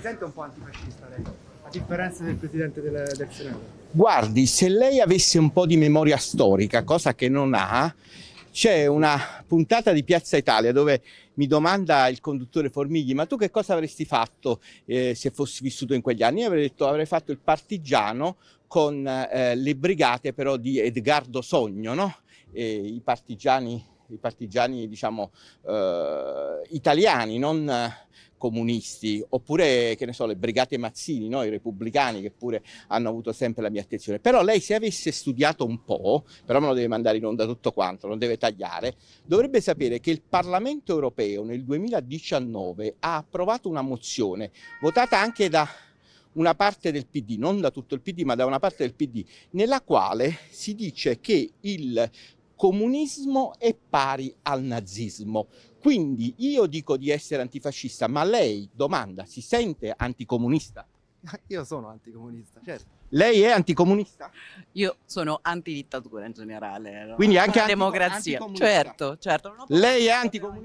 sente un po' antifascista lei, a differenza del Presidente del, del Senato? Guardi, se lei avesse un po' di memoria storica, cosa che non ha, c'è una puntata di Piazza Italia dove mi domanda il conduttore Formigli ma tu che cosa avresti fatto eh, se fossi vissuto in quegli anni? Io avrei detto avrei fatto il partigiano con eh, le brigate però di Edgardo Sogno, no? E i partigiani, i partigiani diciamo eh, italiani, non comunisti, oppure che ne so, le brigate Mazzini, no? i repubblicani che pure hanno avuto sempre la mia attenzione. Però lei se avesse studiato un po', però me lo deve mandare in onda tutto quanto, non deve tagliare, dovrebbe sapere che il Parlamento europeo nel 2019 ha approvato una mozione votata anche da una parte del PD, non da tutto il PD, ma da una parte del PD, nella quale si dice che il comunismo è pari al nazismo. Quindi io dico di essere antifascista, ma lei, domanda, si sente anticomunista? Io sono anticomunista, certo. Lei è anticomunista? Io sono antidittatura in generale. Quindi anche anti democrazia. Certo, certo. Lei è anticomunista?